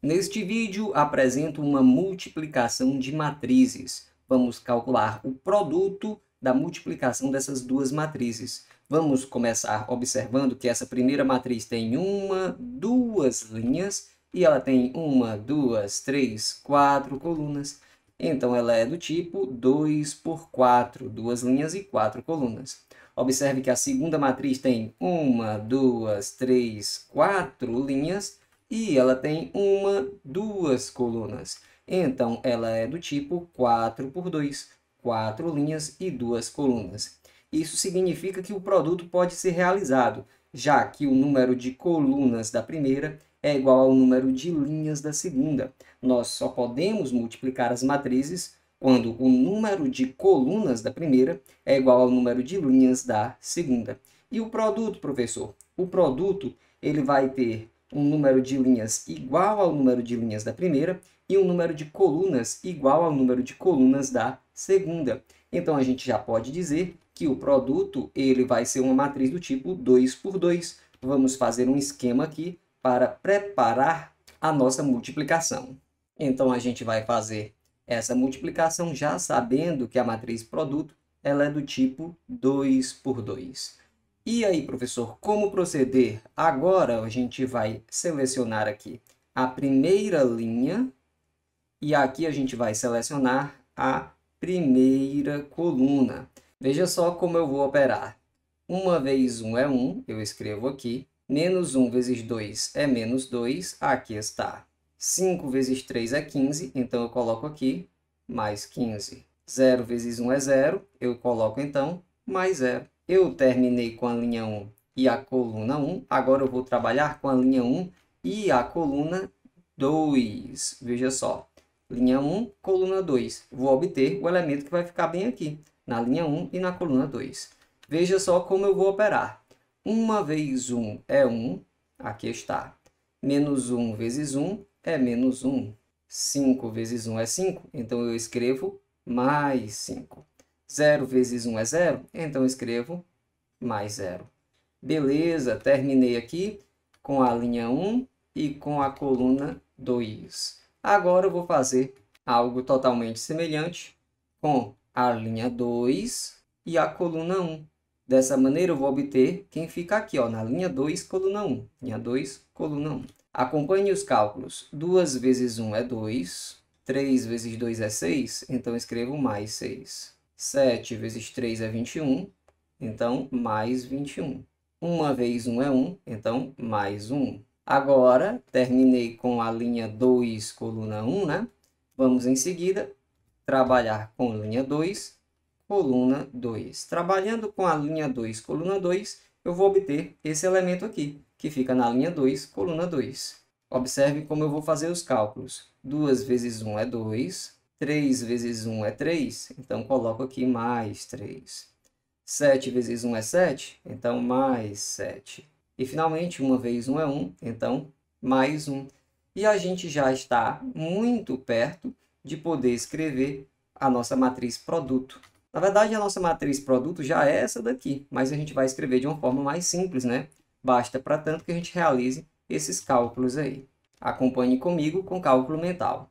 Neste vídeo apresento uma multiplicação de matrizes. Vamos calcular o produto da multiplicação dessas duas matrizes. Vamos começar observando que essa primeira matriz tem uma, duas linhas e ela tem uma, duas, três, quatro colunas. Então, ela é do tipo 2 por 4, duas linhas e quatro colunas. Observe que a segunda matriz tem uma, duas, três, quatro linhas e ela tem uma, duas colunas. Então, ela é do tipo 4 por 2, 4 linhas e duas colunas. Isso significa que o produto pode ser realizado, já que o número de colunas da primeira é igual ao número de linhas da segunda. Nós só podemos multiplicar as matrizes quando o número de colunas da primeira é igual ao número de linhas da segunda. E o produto, professor? O produto ele vai ter um número de linhas igual ao número de linhas da primeira e um número de colunas igual ao número de colunas da segunda. Então, a gente já pode dizer que o produto ele vai ser uma matriz do tipo 2 por 2. Vamos fazer um esquema aqui para preparar a nossa multiplicação. Então, a gente vai fazer essa multiplicação já sabendo que a matriz produto ela é do tipo 2 por 2. E aí, professor, como proceder? Agora a gente vai selecionar aqui a primeira linha e aqui a gente vai selecionar a primeira coluna. Veja só como eu vou operar. 1 vezes 1 é 1, eu escrevo aqui. Menos 1 vezes 2 é menos 2, aqui está. 5 vezes 3 é 15, então eu coloco aqui mais 15. 0 vezes 1 é 0, eu coloco então mais 0. Eu terminei com a linha 1 e a coluna 1. Agora eu vou trabalhar com a linha 1 e a coluna 2. Veja só. Linha 1, coluna 2. Vou obter o elemento que vai ficar bem aqui, na linha 1 e na coluna 2. Veja só como eu vou operar. 1 vezes 1 é 1. Aqui está. Menos 1 vezes 1 é menos 1. 5 vezes 1 é 5. Então, eu escrevo mais 5. 0 vezes 1 é 0, então escrevo mais 0. Beleza, terminei aqui com a linha 1 e com a coluna 2. Agora eu vou fazer algo totalmente semelhante com a linha 2 e a coluna 1. Dessa maneira eu vou obter quem fica aqui ó, na linha 2, coluna 1. Linha 2, coluna 1. Acompanhe os cálculos. 2 vezes 1 é 2, 3 vezes 2 é 6, então escrevo mais 6. 7 vezes 3 é 21, então mais 21. 1 vezes 1 é 1, então mais 1. Agora, terminei com a linha 2, coluna 1, né? Vamos em seguida trabalhar com linha 2, coluna 2. Trabalhando com a linha 2, coluna 2, eu vou obter esse elemento aqui, que fica na linha 2, coluna 2. Observe como eu vou fazer os cálculos. 2 vezes 1 é 2, 3 vezes 1 é 3, então coloco aqui mais 3. 7 vezes 1 é 7, então mais 7. E finalmente, 1 vezes 1 é 1, então mais 1. E a gente já está muito perto de poder escrever a nossa matriz produto. Na verdade, a nossa matriz produto já é essa daqui, mas a gente vai escrever de uma forma mais simples, né? Basta para tanto que a gente realize esses cálculos aí. Acompanhe comigo com cálculo mental.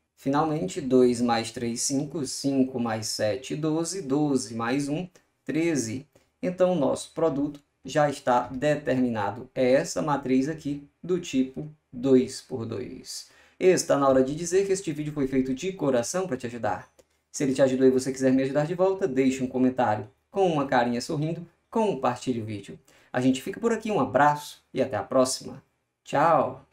Finalmente, 2 mais 3, 5, 5 mais 7, 12, 12 mais 1, 13. Então, o nosso produto já está determinado. É essa matriz aqui do tipo 2 por 2. Está na hora de dizer que este vídeo foi feito de coração para te ajudar. Se ele te ajudou e você quiser me ajudar de volta, deixe um comentário com uma carinha sorrindo, compartilhe o vídeo. A gente fica por aqui, um abraço e até a próxima. Tchau!